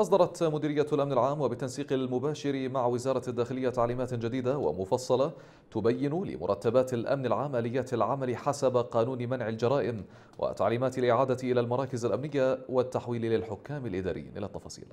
أصدرت مديرية الأمن العام وبالتنسيق المباشر مع وزارة الداخلية تعليمات جديدة ومفصلة تبين لمرتبات الأمن العام آليات العمل حسب قانون منع الجرائم وتعليمات الإعادة إلى المراكز الأمنية والتحويل للحكام الإداريين إلى التفاصيل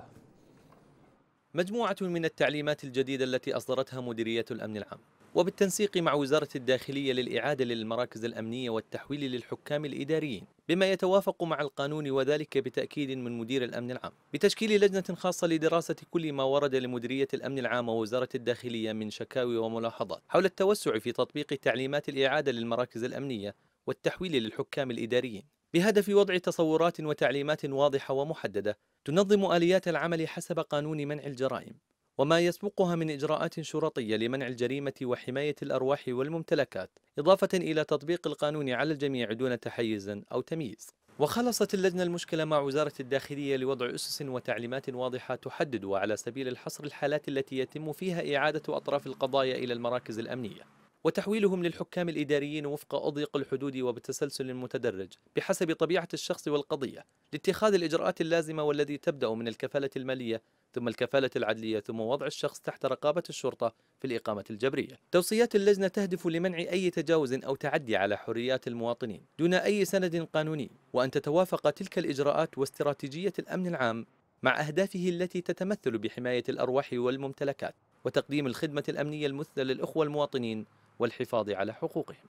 مجموعة من التعليمات الجديدة التي أصدرتها مديرية الأمن العام وبالتنسيق مع وزارة الداخلية للإعادة للمراكز الأمنية والتحويل للحكام الإداريين بما يتوافق مع القانون وذلك بتأكيد من مدير الأمن العام بتشكيل لجنة خاصة لدراسة كل ما ورد لمديرية الأمن العام ووزارة الداخلية من شكاوي وملاحظات حول التوسع في تطبيق تعليمات الإعادة للمراكز الأمنية والتحويل للحكام الإداريين بهدف وضع تصورات وتعليمات واضحة ومحددة تنظم آليات العمل حسب قانون منع الجرائم وما يسبقها من إجراءات شرطية لمنع الجريمة وحماية الأرواح والممتلكات إضافة إلى تطبيق القانون على الجميع دون تحيز أو تمييز وخلصت اللجنة المشكلة مع وزارة الداخلية لوضع أسس وتعليمات واضحة تحدد على سبيل الحصر الحالات التي يتم فيها إعادة أطراف القضايا إلى المراكز الأمنية وتحويلهم للحكام الإداريين وفق أضيق الحدود وبتسلسل متدرج بحسب طبيعة الشخص والقضية لاتخاذ الإجراءات اللازمة والذي تبدأ من الكفالة المالية ثم الكفالة العدلية ثم وضع الشخص تحت رقابة الشرطة في الإقامة الجبرية توصيات اللجنة تهدف لمنع أي تجاوز أو تعدي على حريات المواطنين دون أي سند قانوني وأن تتوافق تلك الإجراءات واستراتيجية الأمن العام مع أهدافه التي تتمثل بحماية الأرواح والممتلكات وتقديم الخدمة الأمنية المثلى للأخوة المواطنين والحفاظ على حقوقهم